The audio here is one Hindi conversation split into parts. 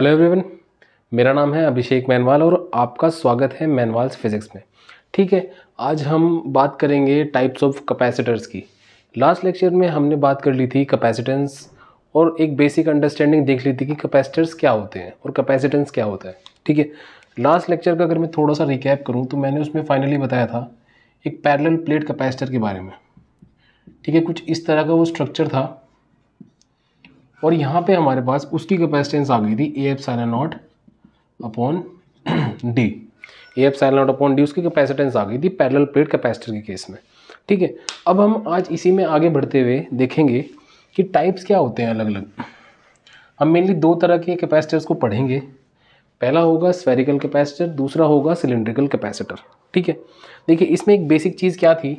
हेलो एवरीवन मेरा नाम है अभिषेक मैनवाल और आपका स्वागत है मैनवाल्स फिजिक्स में ठीक है आज हम बात करेंगे टाइप्स ऑफ कैपेसिटर्स की लास्ट लेक्चर में हमने बात कर ली थी कैपेसिटेंस और एक बेसिक अंडरस्टैंडिंग देख ली थी कि कैपेसिटर्स क्या होते हैं और कैपेसिटेंस क्या होता है ठीक है लास्ट लेक्चर का अगर मैं थोड़ा सा रिकैप करूँ तो मैंने उसमें फाइनली बताया था एक पैरल प्लेट कैपेसिटर के बारे में ठीक है कुछ इस तरह का वो स्ट्रक्चर था और यहाँ पे हमारे पास उसकी कैपेसिटेंस आ गई थी A epsilon naught upon D A epsilon naught upon D उसकी कैपेसिटेंस आ गई थी पैरेलल प्लेट कैपेसिटर के केस में ठीक है अब हम आज इसी में आगे बढ़ते हुए देखेंगे कि टाइप्स क्या होते हैं अलग अलग हम मेनली दो तरह के कैपेसिटर्स को पढ़ेंगे पहला होगा स्फेरिकल कैपेसिटर दूसरा होगा सिलेंड्रिकल कैपेसिटर ठीक है देखिए इसमें एक बेसिक चीज़ क्या थी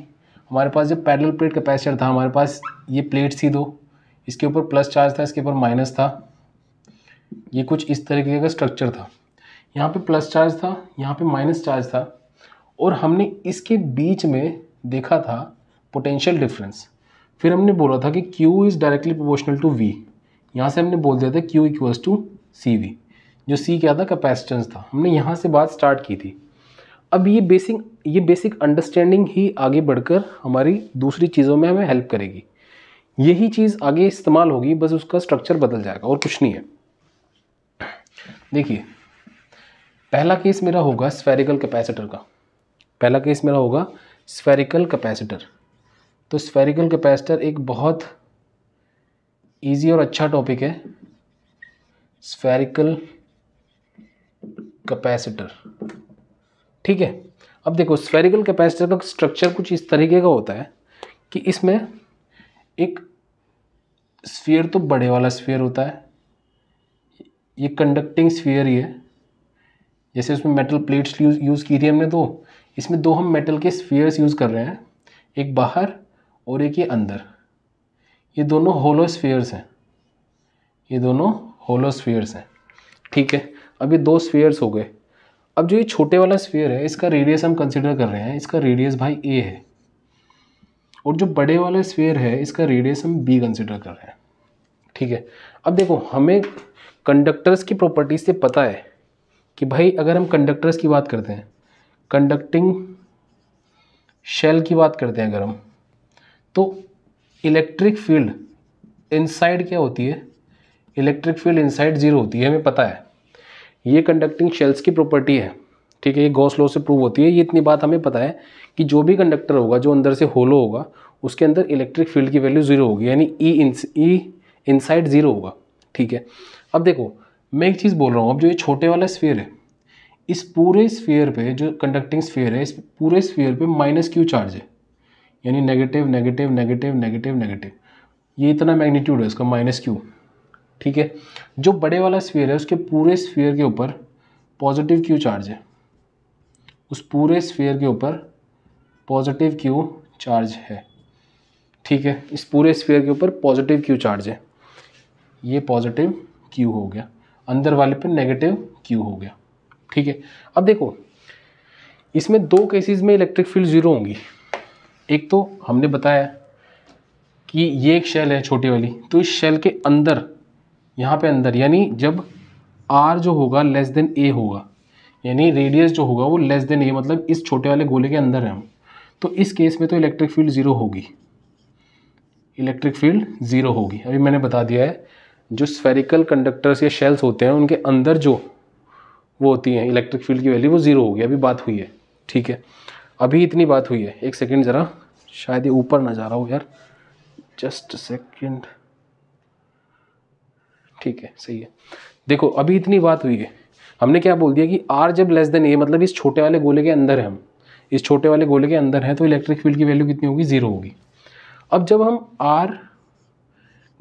हमारे पास जब पैरेलल प्लेट कैपेसिटर था हमारे पास ये प्लेट्स थी दो इसके ऊपर प्लस चार्ज था इसके ऊपर माइनस था ये कुछ इस तरीके का स्ट्रक्चर था यहाँ पे प्लस चार्ज था यहाँ पे माइनस चार्ज था और हमने इसके बीच में देखा था पोटेंशियल डिफरेंस फिर हमने बोला था कि Q is directly proportional to V यहाँ से हमने बोल दिया था Q equals to C V जो C क्या था कैपेसिटेंस था हमने यहाँ से बात स्टार्ट की थी अब ये बेसिक ये बेसिक अंडरस्टैंडिंग ही आगे बढ़कर हमारी दूसरी चीज़ों में हमें हेल्प करेगी यही चीज़ आगे इस्तेमाल होगी बस उसका स्ट्रक्चर बदल जाएगा और कुछ नहीं है देखिए पहला केस मेरा होगा स्फेरिकल कैपेसिटर का पहला केस मेरा होगा स्फेरिकल कैपेसिटर तो स्फेरिकल कैपेसिटर एक बहुत इजी और अच्छा टॉपिक है स्फेरिकल कैपेसिटर ठीक है अब देखो स्फेरिकल कैपेसिटर का स्ट्रक्चर कुछ इस तरीके का होता है कि इसमें एक स्फीयर तो बड़े वाला स्फीयर होता है ये कंडक्टिंग स्फीयर ही है जैसे उसमें मेटल प्लेट्स यूज़ यूज़ की थी हमने दो तो। इसमें दो हम मेटल के स्फीयर्स यूज़ कर रहे हैं एक बाहर और एक ये अंदर ये दोनों होलो स्फीयर्स हैं ये दोनों होलो स्फीयर्स हैं ठीक है अब ये दो स्फीयर्स हो गए अब जो ये छोटे वाला स्फीयर है इसका रेडियस हम कंसिडर कर रहे हैं इसका रेडियस भाई ए है और जो बड़े वाला स्फेयर है इसका रेडियस हम बी कंसिडर कर रहे हैं ठीक है अब देखो हमें कंडक्टर्स की प्रॉपर्टी से पता है कि भाई अगर हम कंडक्टर्स की बात करते हैं कंडक्टिंग शेल की बात करते हैं अगर हम तो इलेक्ट्रिक फील्ड इनसाइड क्या होती है इलेक्ट्रिक फील्ड इनसाइड ज़ीरो होती है हमें पता है ये कंडक्टिंग शेल्स की प्रॉपर्टी है ठीक है ये गॉस लॉ से प्रूव होती है ये इतनी बात हमें पता है कि जो भी कंडक्टर होगा जो अंदर से होलो होगा उसके अंदर इलेक्ट्रिक फील्ड की वैल्यू जीरो होगी यानी ई ई इनसाइड जीरो होगा ठीक है अब देखो मैं एक चीज़ बोल रहा हूँ अब जो ये छोटे वाला स्फेयर है इस पूरे स्फेयर पे जो कंडक्टिंग स्फेयर है इस पूरे स्फेयर पे माइनस क्यू चार्ज है यानी negative negative negative negative negative ये इतना मैग्नीट्यूड है इसका माइनस क्यू ठीक है जो बड़े वाला स्फेयर है उसके पूरे स्फेयर के ऊपर पॉजिटिव क्यू चार्ज है उस पूरे स्फीयर के ऊपर पॉजिटिव क्यू चार्ज है ठीक है इस पूरे स्फीयर के ऊपर पॉजिटिव क्यू चार्ज है ये पॉजिटिव क्यू हो गया अंदर वाले पर नेगेटिव क्यू हो गया ठीक है अब देखो इसमें दो केसेस में इलेक्ट्रिक फील्ड ज़ीरो होंगी एक तो हमने बताया कि ये एक शेल है छोटी वाली तो इस शेल के अंदर यहाँ पे अंदर यानी जब आर जो होगा लेस देन ए होगा यानी रेडियस जो होगा वो लेस देन ए मतलब इस छोटे वाले गोले के अंदर है हम तो इस केस में तो इलेक्ट्रिक फील्ड ज़ीरो होगी इलेक्ट्रिक फील्ड ज़ीरो होगी अभी मैंने बता दिया है जो स्फेरिकल कंडक्टर्स या शेल्स होते हैं उनके अंदर जो वो होती हैं इलेक्ट्रिक फील्ड की वैल्यू वो ज़ीरो होगी अभी बात हुई है ठीक है अभी इतनी बात हुई है एक सेकेंड ज़रा शायद ये ऊपर ना जा रहा हो यार जस्ट सेकेंड ठीक है सही है देखो अभी इतनी बात हुई है हमने क्या बोल दिया कि आर जब लेस देन ए मतलब इस छोटे वाले गोले के अंदर है हम इस छोटे वाले गोले के अंदर है तो इलेक्ट्रिक फील्ड की वैल्यू कितनी होगी ज़ीरो होगी अब जब हम आर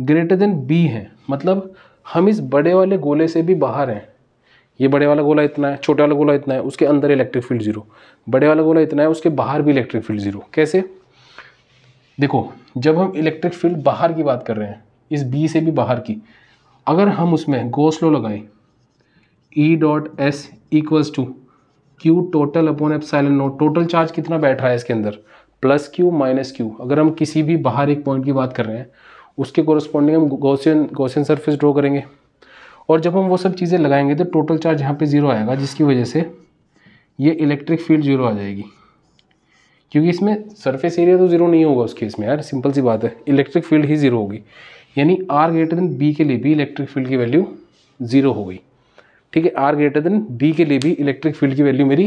ग्रेटर देन बी हैं मतलब हम इस बड़े वाले गोले से भी बाहर हैं ये बड़े वाला गोला इतना है छोटे वाला गोला इतना है उसके अंदर इलेक्ट्रिक फील्ड जीरो बड़े वाला गोला इतना है उसके बाहर भी इलेक्ट्रिक फील्ड जीरो कैसे देखो जब हम इलेक्ट्रिक फील्ड बाहर की बात कर रहे हैं इस बी से भी बाहर की अगर हम उसमें गोस्लो लगाएं E dot S equals to Q total upon epsilon naught total charge कितना बैठ रहा है इसके अंदर प्लस क्यू माइनस क्यू अगर हम किसी भी बाहर एक पॉइंट की बात कर रहे हैं उसके कोरस्पॉन्डिंग हम गौसियन गौसियन सरफेस ड्रॉ करेंगे और जब हम वो सब चीज़ें लगाएंगे तो टोटल चार्ज यहाँ पे ज़ीरो आएगा जिसकी वजह से ये इलेक्ट्रिक फील्ड ज़ीरो आ जाएगी क्योंकि इसमें सरफेस एरिया तो ज़ीरो नहीं होगा उस केस में यार सिंपल सी बात है इलेक्ट्रिक फील्ड ही ज़ीरो होगी यानी आर ग्रेटर देन बी के लिए भी इलेक्ट्रिक फील्ड की वैल्यू ज़ीरो हो गई ठीक है आर ग्रेटर देन बी के लिए भी इलेक्ट्रिक फील्ड की वैल्यू मेरी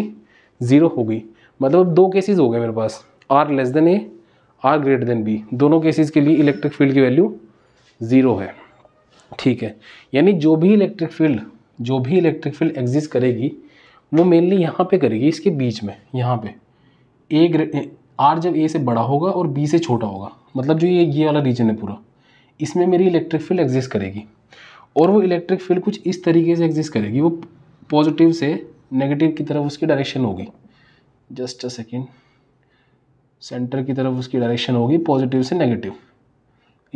जीरो हो गई मतलब दो केसेस हो गए मेरे पास R less than A R greater than B दोनों केसेस के लिए इलेक्ट्रिक फील्ड की वैल्यू ज़ीरो है ठीक है यानी जो भी इलेक्ट्रिक फील्ड जो भी इलेक्ट्रिक फील्ड एग्जिस्ट करेगी वो मेनली यहाँ पे करेगी इसके बीच में यहाँ पे ए आर जब ए से बड़ा होगा और बी से छोटा होगा मतलब जो ये ये वाला रीजन है पूरा इसमें मेरी इलेक्ट्रिक फील्ड एग्जिस्ट करेगी और वो इलेक्ट्रिक फील्ड कुछ इस तरीके से एग्जिस्ट करेगी वो पॉजिटिव से नेगेटिव की तरफ उसकी डायरेक्शन होगी जस्ट अ सेकेंड सेंटर की तरफ उसकी डायरेक्शन होगी पॉजिटिव से नेगेटिव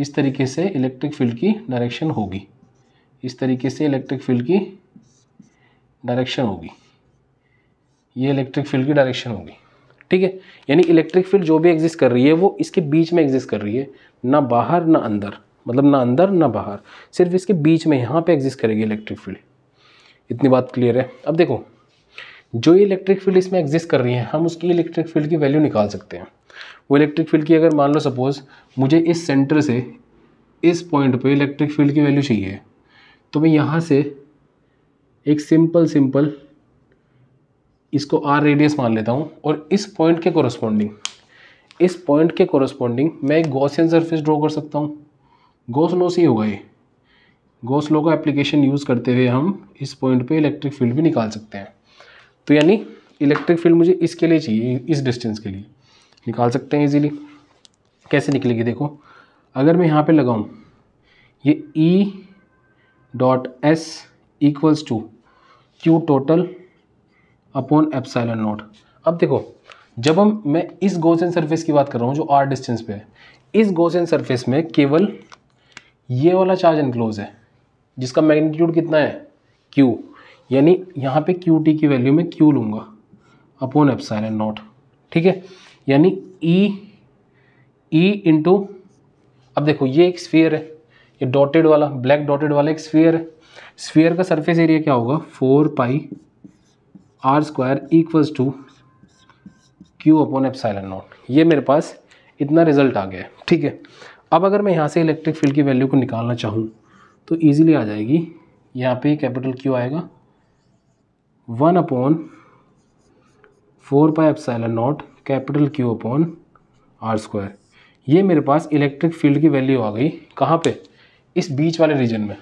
इस तरीके से इलेक्ट्रिक फील्ड की डायरेक्शन होगी इस तरीके से इलेक्ट्रिक फील्ड की डायरेक्शन होगी ये इलेक्ट्रिक फील्ड की डायरेक्शन होगी ठीक है यानी इलेक्ट्रिक फील्ड जो भी एग्जिस्ट कर रही है वो इसके बीच में एग्जिस्ट कर रही है ना बाहर ना अंदर मतलब ना अंदर ना बाहर सिर्फ इसके बीच में यहाँ पे एग्जिस्ट करेगी इलेक्ट्रिक फील्ड इतनी बात क्लियर है अब देखो जो ये इलेक्ट्रिक फील्ड इसमें एग्जिस्ट कर रही है हम उसकी इलेक्ट्रिक फील्ड की वैल्यू निकाल सकते हैं वो इलेक्ट्रिक फील्ड की अगर मान लो सपोज़ मुझे इस सेंटर से इस पॉइंट पर इलेक्ट्रिक फील्ड की वैल्यू चाहिए तो मैं यहाँ से एक सिंपल सिंपल इसको आर रेडियस मान लेता हूँ और इस पॉइंट के कॉरस्पॉन्डिंग इस पॉइंट के कॉरस्पॉन्डिंग मैं एक गॉसियन सरफेस ड्रॉ कर सकता हूँ गोसलो से होगा ये गोसलो का एप्लीकेशन यूज़ करते हुए हम इस पॉइंट पे इलेक्ट्रिक फील्ड भी निकाल सकते हैं तो यानी इलेक्ट्रिक फील्ड मुझे इसके लिए चाहिए इस डिस्टेंस के लिए निकाल सकते हैं इजीली कैसे निकलेगी देखो अगर मैं यहाँ पे लगाऊँ ये E dot S equals to Q total upon epsilon naught अब देखो जब हम मैं इस गोसेन सरफेस की बात कर रहा हूँ जो आर डिस्टेंस पे है इस गोसेन सरफेस में केवल ये वाला चार्ज इनक्लोज है जिसका मैग्नीट्यूड कितना है क्यू यानी यहाँ पे क्यू टी की वैल्यू में क्यू लूँगा अपोन एपसाइल नॉट ठीक है यानी ई ई इंटू अब देखो ये एक स्फीयर है ये डॉटेड वाला ब्लैक डॉटेड वाला एक स्फीयर है स्फीयर का सरफेस एरिया क्या होगा four pi R square equals to Q upon epsilon naught ये मेरे पास इतना रिजल्ट आ गया है ठीक है अब अगर मैं यहाँ से इलेक्ट्रिक फील्ड की वैल्यू को निकालना चाहूँ तो ईजिली आ जाएगी यहाँ पे कैपिटल क्यू आएगा one upon four pi epsilon naught capital Q upon R square ये मेरे पास इलेक्ट्रिक फील्ड की वैल्यू आ गई कहाँ पे इस बीच वाले रीजन में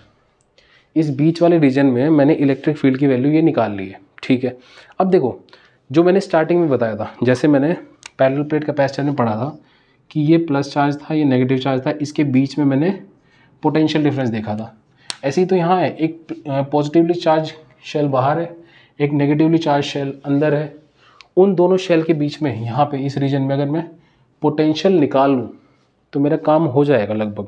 इस बीच वाले रीजन में मैंने इलेक्ट्रिक फील्ड की वैल्यू ये निकाल ली है ठीक है अब देखो जो मैंने स्टार्टिंग में बताया था जैसे मैंने पैरेलल प्लेट कैपेसिटर में पढ़ा था कि ये प्लस चार्ज था ये नेगेटिव चार्ज था इसके बीच में मैंने पोटेंशियल डिफरेंस देखा था ऐसे ही तो यहाँ है एक पॉजिटिवली चार्ज शेल बाहर है एक नेगेटिवली चार्ज शेल अंदर है उन दोनों शेल के बीच में यहाँ पे इस रीजन में अगर मैं पोटेंशियल निकाल लूँ तो मेरा काम हो जाएगा लगभग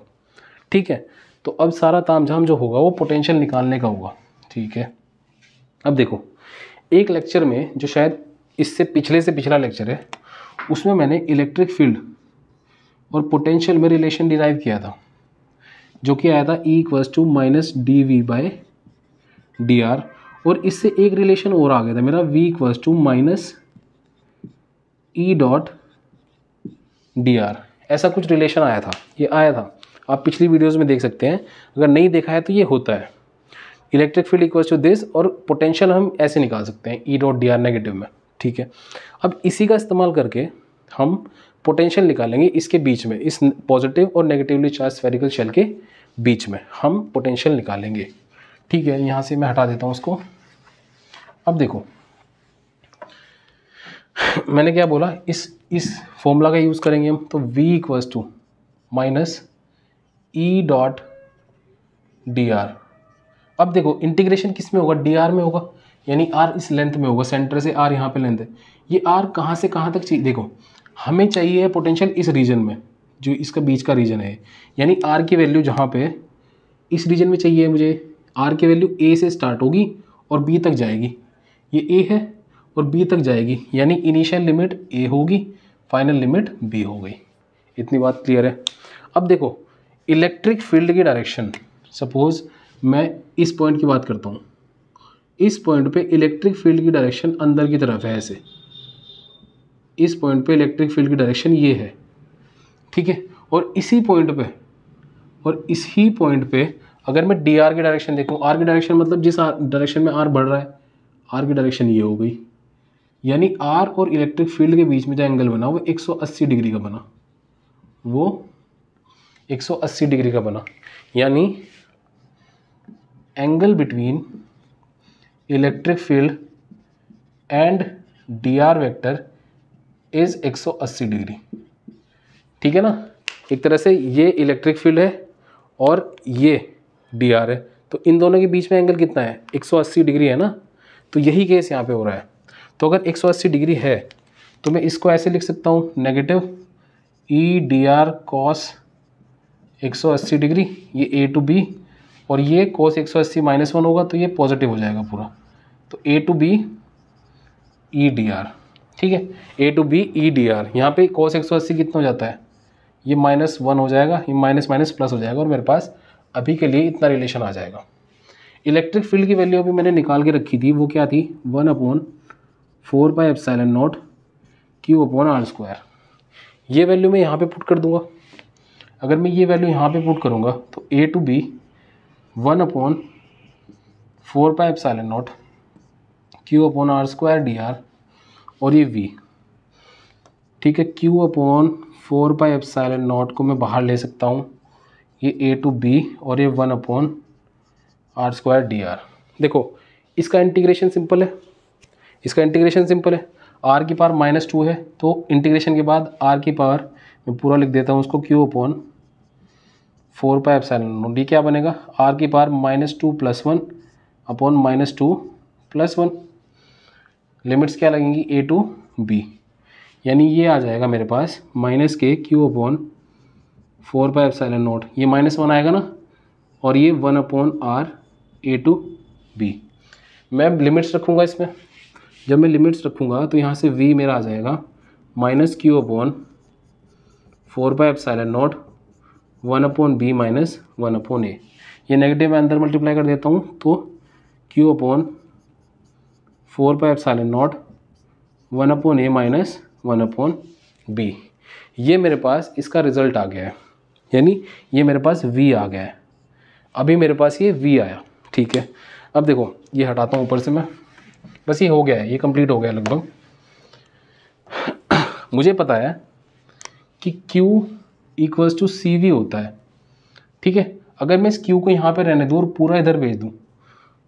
ठीक है तो अब सारा तामझाम जो होगा वो पोटेंशियल निकालने का होगा ठीक है अब देखो एक लेक्चर में जो शायद इससे पिछले से पिछला लेक्चर है उसमें मैंने इलेक्ट्रिक फील्ड और पोटेंशियल में रिलेशन डिराइव किया था जो कि आया था E equals to minus D V by D are और इससे एक रिलेशन और आ गया था मेरा V equals to minus E dot D R ऐसा कुछ रिलेशन आया था ये आया था आप पिछली वीडियोस में देख सकते हैं अगर नहीं देखा है तो ये होता है electric field equals to this और पोटेंशियल हम ऐसे निकाल सकते हैं E dot D R negative में ठीक है अब इसी का इस्तेमाल करके हम पोटेंशियल निकालेंगे इसके बीच में इस पॉजिटिव और नेगेटिवली चार्ज स्फेरिकल शेल के बीच में हम पोटेंशियल निकालेंगे ठीक है यहाँ से मैं हटा देता हूँ उसको अब देखो मैंने क्या बोला इस इस फॉर्मूला का यूज़ करेंगे हम तो v equals to minus E dot D R अब देखो इंटीग्रेशन किस में होगा डी आर में होगा यानी आर इस लेंथ में होगा सेंटर से आर यहाँ पे लेंथ है ये आर कहाँ से कहाँ तक देखो हमें चाहिए पोटेंशियल इस रीजन में जो इसका बीच का रीजन है यानी आर की वैल्यू जहाँ पे इस रीजन में चाहिए मुझे आर की वैल्यू ए से स्टार्ट होगी और बी तक जाएगी ये ए है और बी तक जाएगी यानी इनिशियल लिमिट ए होगी फाइनल लिमिट बी हो गई इतनी बात क्लियर है अब देखो इलेक्ट्रिक फील्ड की डायरेक्शन सपोज़ मैं इस पॉइंट की बात करता हूँ इस पॉइंट पे इलेक्ट्रिक फील्ड की डायरेक्शन अंदर की तरफ है ऐसे इस पॉइंट पे इलेक्ट्रिक फील्ड की डायरेक्शन ये है ठीक है और इसी पॉइंट पे और इसी पॉइंट पे अगर मैं डी आर की डायरेक्शन देखूँ आर की डायरेक्शन मतलब जिस डायरेक्शन में आर बढ़ रहा है आर की डायरेक्शन ये हो गई यानी आर और इलेक्ट्रिक फील्ड के बीच में जो एंगल बना वो 180 डिग्री का बना वो 180 डिग्री का बना यानी angle between electric field and D R vector is 180 degree ठीक है ना एक तरह से ये इलेक्ट्रिक फील्ड है और ये डी आर है तो इन दोनों के बीच में एंगल कितना है 180 डिग्री है ना तो यही केस यहाँ पे हो रहा है तो अगर 180 डिग्री है तो मैं इसको ऐसे लिख सकता हूँ negative E D R cos एक डिग्री ये ए टू बी और ये कॉस 180 माइनस वन होगा तो ये पॉजिटिव हो जाएगा पूरा तो A to B E D R ठीक है ए to B E D R यहाँ पे कॉस एक सौ अस्सी कितना हो जाता है ये माइनस वन हो जाएगा ये माइनस माइनस प्लस हो जाएगा और मेरे पास अभी के लिए इतना रिलेशन आ जाएगा इलेक्ट्रिक फील्ड की वैल्यू अभी मैंने निकाल के रखी थी वो क्या थी one upon four pi epsilon naught Q upon R square ये वैल्यू मैं यहाँ पे पुट कर दूंगा अगर मैं ये वैल्यू यहाँ पे पुट करूँगा तो A to B one upon four pi epsilon naught Q upon R square D are और ये वी ठीक है Q upon four by epsilon naught को मैं बाहर ले सकता हूँ ये ए टू बी और ये one upon R square D R देखो इसका इंटीग्रेशन सिंपल है इसका इंटीग्रेशन सिंपल है आर की पावर माइनस टू है तो इंटीग्रेशन के बाद आर की पावर मैं पूरा लिख देता हूँ उसको Q upon four pi naught D क्या बनेगा आर की power minus two plus one upon minus two plus one limits क्या लगेंगी ए टू बी यानी ये आ जाएगा मेरे पास माइनस के q upon four pi epsilon naught ये माइनस वन आएगा ना और ये one upon r a to b मैं लिमिट्स रखूँगा इसमें जब मैं लिमिट्स रखूँगा तो यहाँ से वी मेरा आ जाएगा minus q upon four f epsilon naught one upon b minus one upon a ये नेगेटिव में अंदर मल्टीप्लाई कर देता हूँ तो q upon four pi epsilon naught one upon a minus one upon b ये मेरे पास इसका रिजल्ट आ गया है यानी ये मेरे पास वी आ गया है अभी मेरे पास ये वी आया ठीक है अब देखो ये हटाता हूँ ऊपर से मैं बस ये हो गया है ये कंप्लीट हो गया लगभग मुझे पता है कि Q equals to C v होता है ठीक है अगर मैं इस Q को यहाँ पर रहने दूँ और पूरा इधर भेज दूँ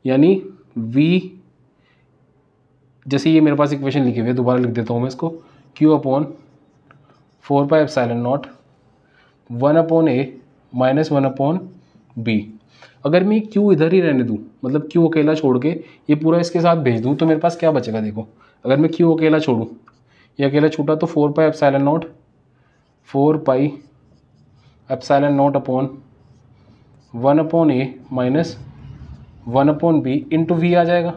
यानी V जैसे ये मेरे पास इक्वेशन लिखी हुई है दोबारा लिख देता हूँ मैं इसको q upon four by epsilon naught one upon a minus one upon b अगर मैं क्यू इधर ही रहने दूँ मतलब क्यू अकेला छोड़ के ये पूरा इसके साथ भेज दूँ तो मेरे पास क्या बचेगा देखो अगर मैं क्यू अकेला छोड़ूँ ये अकेला छूटा तो four pi epsilon naught four pi epsilon naught upon one upon a minus one upon b into v आ जाएगा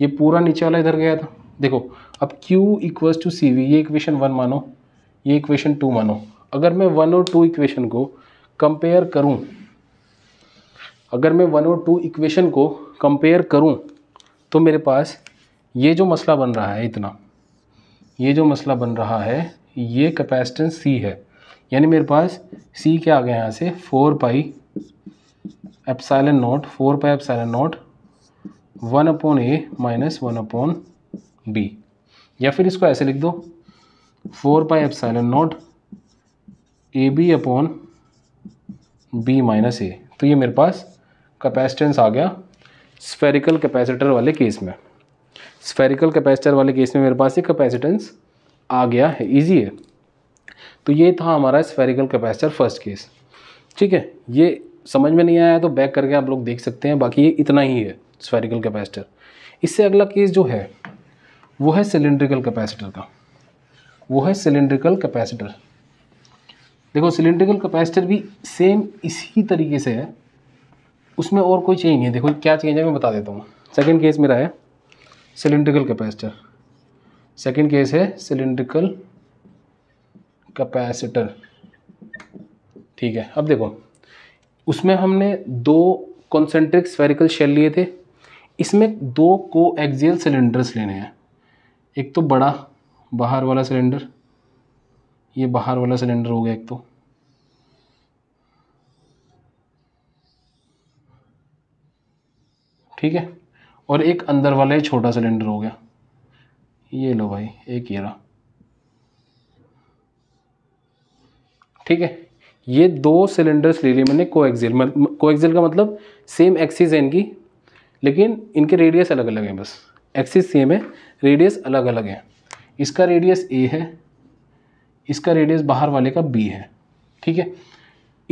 ये पूरा नीचे वाला इधर गया था देखो अब Q equals to C v ये इक्वेशन वन मानो ये इक्वेशन टू मानो अगर मैं वन और टू इक्वेशन को कंपेयर करूं अगर मैं वन और टू इक्वेशन को कंपेयर करूं तो मेरे पास ये जो मसला बन रहा है इतना ये जो मसला बन रहा है ये कैपेसिटेंस सी है यानी मेरे पास सी क्या आ गया यहाँ से four pi epsilon naught four pi epsilon naught one upon a minus one upon b या फिर इसको ऐसे लिख दो four pi f epsilon naught a b upon b minus a तो ये मेरे पास कैपेसिटेंस आ गया स्फेरिकल कैपेसिटर वाले केस में स्फेरिकल कैपेसिटर वाले केस में मेरे पास ये कैपेसिटेंस आ गया है इजी है तो ये था हमारा स्फेरिकल कैपेसिटर फर्स्ट केस ठीक है ये समझ में नहीं आया तो बैक करके आप लोग देख सकते हैं बाकी ये इतना ही है स्फेरिकल कैपेसिटर इससे अगला केस जो है वो है सिलेंड्रिकल कैपेसिटर का वो है सिलेंड्रिकल कैपेसिटर देखो सिलेंड्रिकल कैपेसिटर भी सेम इसी तरीके से है उसमें और कोई चेंज है देखो क्या चेंज है मैं बता देता हूँ सेकेंड केस मेरा है सिलेंड्रिकल कैपेसिटर सेकेंड केस है सिलेंड्रिकल कैपेसिटर ठीक है अब देखो उसमें हमने दो कॉन्सेंट्रिक स्फेरिकल शेल लिए थे इसमें दो को एक्जियल सिलेंडर्स लेने हैं एक तो बड़ा बाहर वाला सिलेंडर ये बाहर वाला सिलेंडर हो गया एक तो ठीक है और एक अंदर वाला ही छोटा सिलेंडर हो गया ये लो भाई एक ये रहा ठीक है ये दो सिलेंडर्स ले लिए मैंने को कोएक्सियल का मतलब सेम एक्सीज है इनकी लेकिन इनके रेडियस अलग अलग हैं बस एक्सिस सेम है रेडियस अलग अलग है इसका रेडियस ए है इसका रेडियस बाहर वाले का बी है ठीक है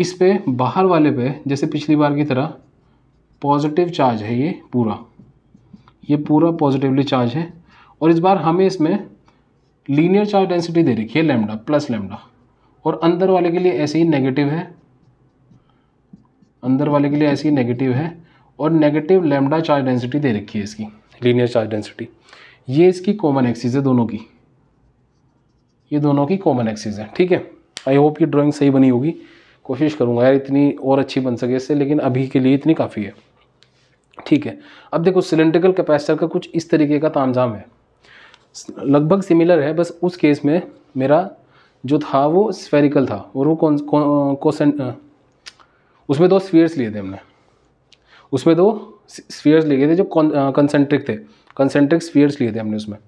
इस पे बाहर वाले पे जैसे पिछली बार की तरह पॉजिटिव चार्ज है ये पूरा ये पूरा पॉजिटिवली चार्ज है और इस बार हमें इसमें लीनियर चार्ज डेंसिटी दे रखी है लेमडा प्लस लेमडा और अंदर वाले के लिए ऐसे ही नेगेटिव है अंदर वाले के लिए ऐसे ही नेगेटिव है और नेगेटिव लेमडा चार्ज डेंसिटी दे रखी है इसकी लीनियर चार्ज डेंसिटी ये इसकी कॉमन एक्सीज है दोनों की ये दोनों की कॉमन एक्सीज है ठीक है आई होप ये ड्राइंग सही बनी होगी कोशिश करूँगा यार इतनी और अच्छी बन सके इससे लेकिन अभी के लिए इतनी काफ़ी है ठीक है अब देखो सिलेंड्रिकल कैपेसिटर का कुछ इस तरीके का तामझाम है लगभग सिमिलर है बस उस केस में मेरा जो था वो स्फेरिकल था और वो कौन कौन उसमें दो स्फीयर्स लिए थे हमने उसमें दो स्फीयर्स लिए थे जो कंसेंट्रिक थे कंसेंट्रिक स्फीयर्स लिए थे हमने उसमें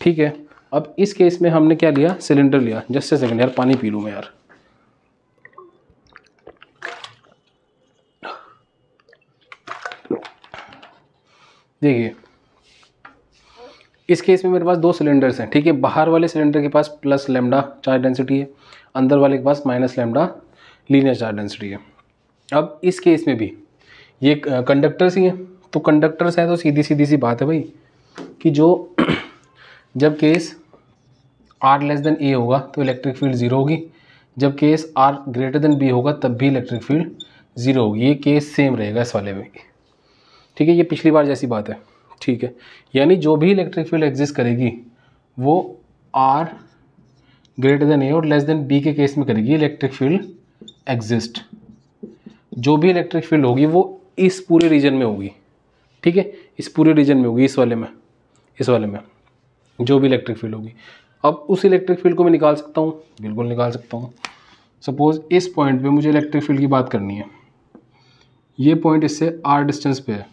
ठीक है अब इस केस में हमने क्या लिया सिलेंडर लिया जस्ट से सेकेंड यार पानी पी लूँ मैं यार देखिए इस केस में मेरे पास दो सिलेंडर्स हैं ठीक है बाहर वाले सिलेंडर के पास प्लस लेमडा चार्ज डेंसिटी है अंदर वाले के पास minus lambda linear charge density है अब इस केस में भी ये कंडक्टर्स ही हैं तो कंडक्टर्स हैं तो सीधी सीधी सी बात है भाई कि जो जब case r less than a होगा तो इलेक्ट्रिक फील्ड ज़ीरो होगी जब case r greater than b होगा तब भी इलेक्ट्रिक फील्ड ज़ीरो होगी ये केस सेम रहेगा इस वाले में ठीक है ये पिछली बार जैसी बात है ठीक है यानी जो भी इलेक्ट्रिक फील्ड एग्जिस्ट करेगी वो आर ग्रेटर देन ए और लेस देन बी के केस में करेगी इलेक्ट्रिक फील्ड एग्जिस्ट जो भी इलेक्ट्रिक फील्ड होगी वो इस पूरे रीजन में होगी ठीक है इस पूरे रीजन में होगी इस वाले में इस वाले में जो भी इलेक्ट्रिक फील्ड होगी अब उस इलेक्ट्रिक फील्ड को मैं निकाल सकता हूँ बिल्कुल निकाल सकता हूँ सपोज इस पॉइंट पे मुझे इलेक्ट्रिक फील्ड की बात करनी है ये पॉइंट इससे आर डिस्टेंस पे है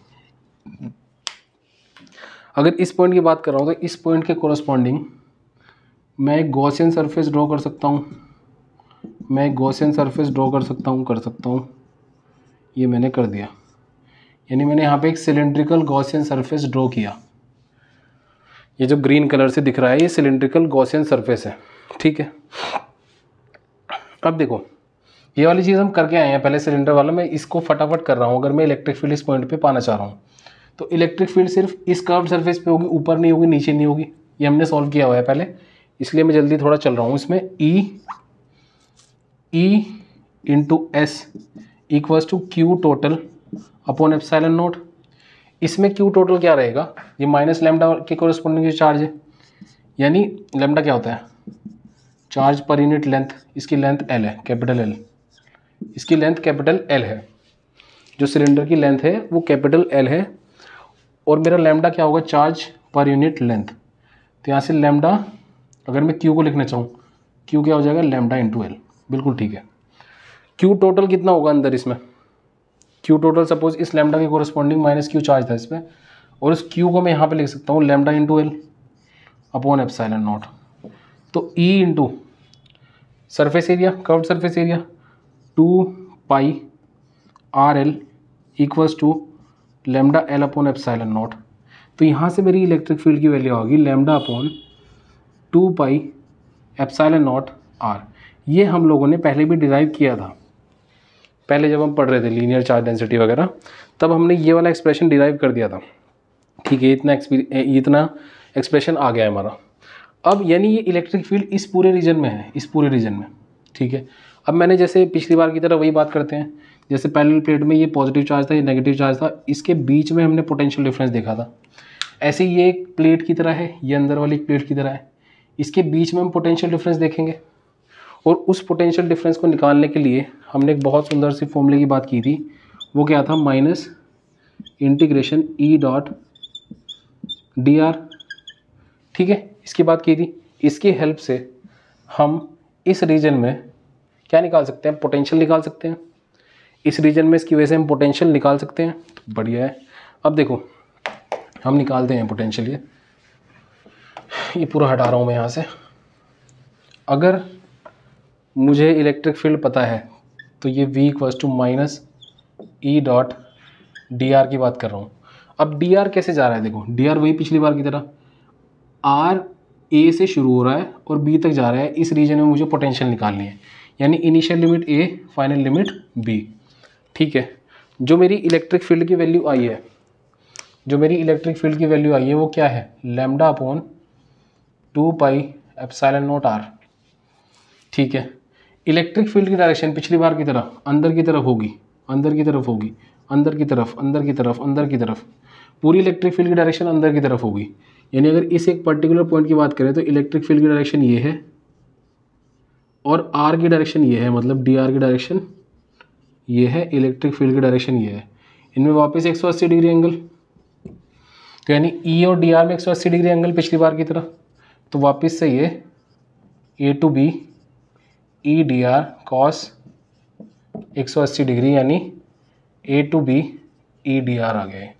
अगर इस पॉइंट की बात कर रहा हूँ तो इस पॉइंट के कॉरस्पॉन्डिंग मैं एक गौसियन सरफेस ड्रॉ कर सकता हूँ मैं एक गौसियन सरफेस ड्रॉ कर सकता हूँ कर सकता हूँ ये मैंने कर दिया यानी मैंने यहाँ पे एक सिलेंड्रिकल गॉसियन सरफेस ड्रॉ किया ये जो ग्रीन कलर से दिख रहा है ये सिलेंड्रिकल गॉसियन सरफेस है ठीक है अब देखो ये वाली चीज़ हम करके आए हैं पहले सिलेंडर वाला मैं इसको फटाफट कर रहा हूँ अगर मैं इलेक्ट्रिक फील्ड इस पॉइंट पे पाना चाह रहा हूँ तो इलेक्ट्रिक फील्ड सिर्फ इस कर्व सर्फेस पर होगी ऊपर नहीं होगी नीचे नहीं होगी ये हमने सॉल्व किया हुआ है पहले इसलिए मैं जल्दी थोड़ा चल रहा हूँ इसमें e e into s equals to Q total upon epsilon naught इसमें क्यू टोटल क्या रहेगा ये माइनस लेमडा के कोरस्पॉन्डिंग चार्ज है यानी लेमडा क्या होता है चार्ज पर यूनिट लेंथ इसकी लेंथ एल है कैपिटल एल इसकी लेंथ कैपिटल एल है जो सिलेंडर की लेंथ है वो कैपिटल एल है और मेरा लेमडा क्या होगा चार्ज पर यूनिट लेंथ तो यहाँ से लेमडा अगर मैं क्यू को लिखना चाहूँ क्यू क्या हो जाएगा लेमडा इंटू एल बिल्कुल ठीक है क्यू टोटल कितना होगा अंदर इसमें क्यू टोटल सपोज इस लैमडा के कोरस्पॉन्डिंग माइनस क्यू चार्ज था इस पर और इस क्यू को मैं यहाँ पे लिख सकता हूँ lambda into l upon epsilon naught तो e into surface area curve surface area two pi r l equals to lambda l upon epsilon naught तो यहाँ से मेरी इलेक्ट्रिक फील्ड की वैल्यू होगी lambda upon two pi epsilon naught r ये हम लोगों ने पहले भी डिराइव किया था पहले जब हम पढ़ रहे थे लीनियर चार्ज डेंसिटी वगैरह तब हमने ये वाला एक्सप्रेशन डिराइव कर दिया था ठीक है इतना इतना एक्सप्रेशन आ गया है हमारा अब यानी ये इलेक्ट्रिक फील्ड इस पूरे रीजन में है इस पूरे रीजन में ठीक है अब मैंने जैसे पिछली बार की तरह वही बात करते हैं जैसे पैरेलल प्लेट में ये पॉजिटिव चार्ज था ये नेगेटिव चार्ज था इसके बीच में हमने पोटेंशियल डिफरेंस देखा था ऐसे ही ये एक प्लेट की तरह है ये अंदर वाली प्लेट की तरह है इसके बीच में हम पोटेंशियल डिफरेंस देखेंगे और उस पोटेंशियल डिफरेंस को निकालने के लिए हमने एक बहुत सुंदर सी फॉर्मूले की बात की थी वो क्या था minus integration e dot D R ठीक है इसकी बात की थी इसकी हेल्प से हम इस रीजन में क्या निकाल सकते हैं पोटेंशियल निकाल सकते हैं इस रीजन में इसकी वजह से हम पोटेंशियल निकाल सकते हैं तो बढ़िया है अब देखो हम निकालते हैं पोटेंशियल ये ये पूरा हटा रहा हूँ मैं यहाँ से अगर मुझे इलेक्ट्रिक फील्ड पता है तो ये v equals to minus E dot D R की बात कर रहा हूँ अब डी आर कैसे जा रहा है देखो डी आर वही पिछली बार की तरह आर ए से शुरू हो रहा है और बी तक जा रहा है इस रीजन में मुझे पोटेंशियल निकालनी है यानी initial limit a final limit b ठीक है जो मेरी इलेक्ट्रिक फील्ड की वैल्यू आई है जो मेरी इलेक्ट्रिक फील्ड की वैल्यू आई है वो क्या है lambda upon two pi epsilon naught r ठीक है इलेक्ट्रिक फील्ड की डायरेक्शन पिछली बार की तरह अंदर की तरफ होगी अंदर की तरफ होगी अंदर की तरफ अंदर की तरफ अंदर की तरफ पूरी इलेक्ट्रिक फील्ड की डायरेक्शन अंदर की तरफ होगी यानी अगर इस एक पर्टिकुलर पॉइंट की बात करें तो इलेक्ट्रिक फील्ड की डायरेक्शन ये है और आर की डायरेक्शन ये है मतलब डी आर की डायरेक्शन ये है इलेक्ट्रिक फील्ड की डायरेक्शन ये है इनमें वापस एक डिग्री एंगल तो यानी ई e और डी आर में एक डिग्री एंगल पिछली बार की तरह तो वापस से ये ए to B E D R cos एक सौ अस्सी डिग्री यानी a to B E D r आ गया है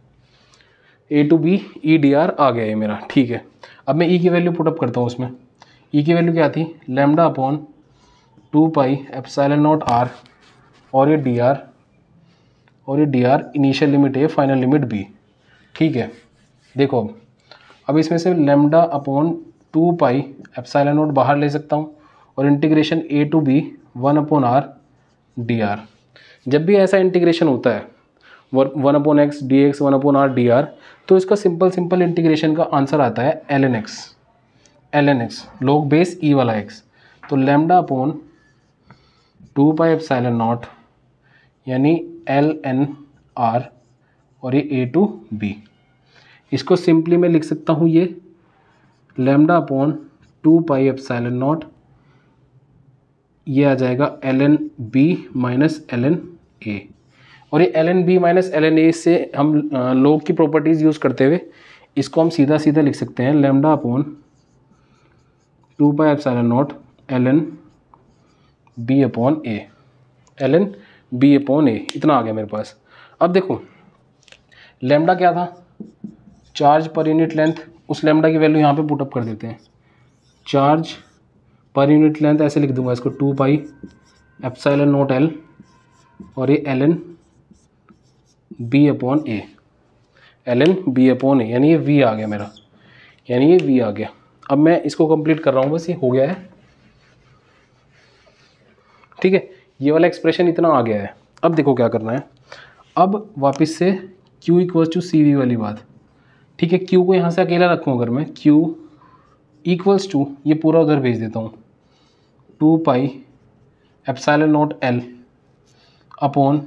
ए to B E D r आ गया है मेरा ठीक है अब मैं ई e की वैल्यू पुटअप करता हूँ उसमें ई e की वैल्यू क्या थी lambda upon two pi epsilon naught r और ये डी आर और ये d r initial limit a final limit b ठीक है देखो अब अब इसमें से lambda upon two pi epsilon naught बाहर ले सकता हूँ और integration a to B one upon r d r जब भी ऐसा इंटीग्रेशन होता है one upon x d x one upon r d r तो इसका सिंपल सिंपल इंटीग्रेशन का आंसर आता है l n x l n x log base e वाला एक्स तो lambda upon two pi f epsilon naught यानी एल एन आर और ये ए टू बी इसको सिंपली मैं लिख सकता हूँ ये lambda upon two pi f epsilon naught ये आ जाएगा l n b minus l n a और ये l n b minus l n a से हम लोग की प्रॉपर्टीज़ यूज़ करते हुए इसको हम सीधा सीधा लिख सकते हैं lambda upon two by f seven naught l n b upon a l n b upon a इतना आ गया मेरे पास अब देखो लेमडा क्या था चार्ज पर यूनिट लेंथ उस लेमडा की वैल्यू यहाँ पे पुटअप कर देते हैं चार्ज पर यूनिट लेंथ ऐसे लिख दूंगा इसको two pi epsilon naught l और ये l n b upon a l n b upon a यानी ये वी आ गया मेरा यानी ये वी आ गया अब मैं इसको कंप्लीट कर रहा हूँ बस ये हो गया है ठीक है ये वाला एक्सप्रेशन इतना आ गया है अब देखो क्या करना है अब वापस से Q equal to C v वाली बात ठीक है Q को यहाँ से अकेला रखूँ अगर मैं Q इक्वल्स टू ये पूरा उधर भेज देता हूँ two pi epsilon naught l upon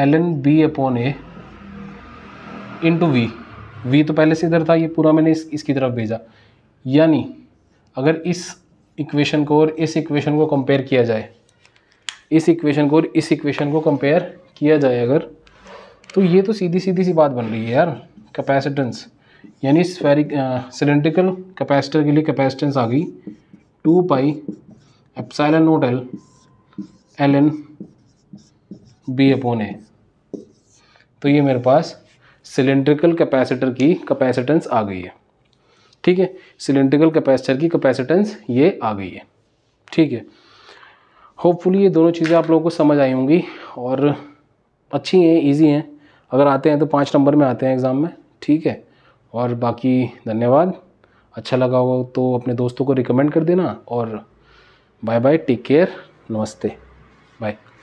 l n b upon a into v v तो पहले से इधर था ये पूरा मैंने इस, इसकी तरफ भेजा यानी अगर इस इक्वेशन को और इस इक्वेशन को कंपेयर किया जाए इस इक्वेशन को और इस इक्वेशन को कंपेयर किया जाए अगर तो ये तो सीधी सीधी सी बात बन रही है यार कैपेसिटेंस यानी स्फेरिक सिलेंड्रिकल कैपेसिटर के लिए कैपेसिटेंस आ गई two pi epsilon naught l l n b upon a तो ये मेरे पास सिलेंड्रिकल कैपेसिटर की कैपेसिटेंस आ गई है ठीक है सिलेंड्रिकल कैपेसिटर की कैपेसिटेंस ये आ गई है ठीक है होपफुली ये दोनों चीज़ें आप लोगों को समझ आई होंगी और अच्छी हैं इजी हैं अगर आते हैं तो पाँच नंबर में आते हैं एग्ज़ाम में ठीक है और बाकी धन्यवाद अच्छा लगा होगा तो अपने दोस्तों को रिकमेंड कर देना और बाय बाय टेक केयर नमस्ते बाय